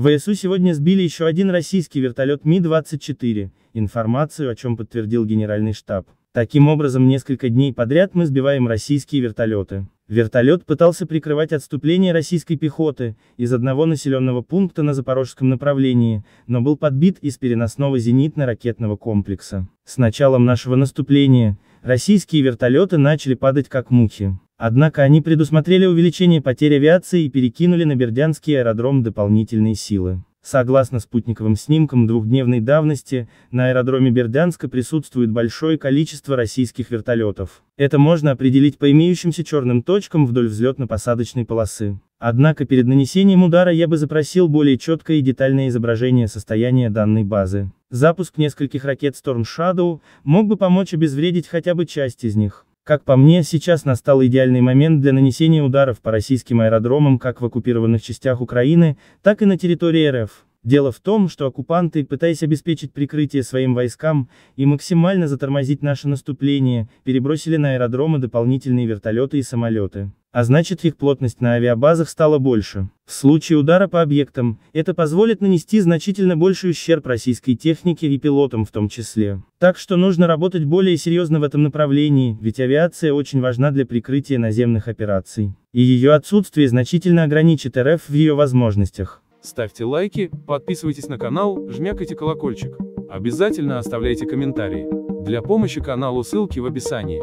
ВСУ сегодня сбили еще один российский вертолет Ми-24, информацию о чем подтвердил генеральный штаб. Таким образом несколько дней подряд мы сбиваем российские вертолеты. Вертолет пытался прикрывать отступление российской пехоты из одного населенного пункта на запорожском направлении, но был подбит из переносного зенитно-ракетного комплекса. С началом нашего наступления, российские вертолеты начали падать как мухи. Однако они предусмотрели увеличение потерь авиации и перекинули на Бердянский аэродром дополнительные силы. Согласно спутниковым снимкам двухдневной давности, на аэродроме Бердянска присутствует большое количество российских вертолетов. Это можно определить по имеющимся черным точкам вдоль взлетно-посадочной полосы. Однако перед нанесением удара я бы запросил более четкое и детальное изображение состояния данной базы. Запуск нескольких ракет Storm Shadow мог бы помочь обезвредить хотя бы часть из них. Как по мне, сейчас настал идеальный момент для нанесения ударов по российским аэродромам как в оккупированных частях Украины, так и на территории РФ. Дело в том, что оккупанты, пытаясь обеспечить прикрытие своим войскам и максимально затормозить наше наступление, перебросили на аэродромы дополнительные вертолеты и самолеты а значит их плотность на авиабазах стала больше. В случае удара по объектам, это позволит нанести значительно больший ущерб российской технике и пилотам в том числе. Так что нужно работать более серьезно в этом направлении, ведь авиация очень важна для прикрытия наземных операций. И ее отсутствие значительно ограничит РФ в ее возможностях. Ставьте лайки, подписывайтесь на канал, жмякайте колокольчик. Обязательно оставляйте комментарии. Для помощи каналу ссылки в описании.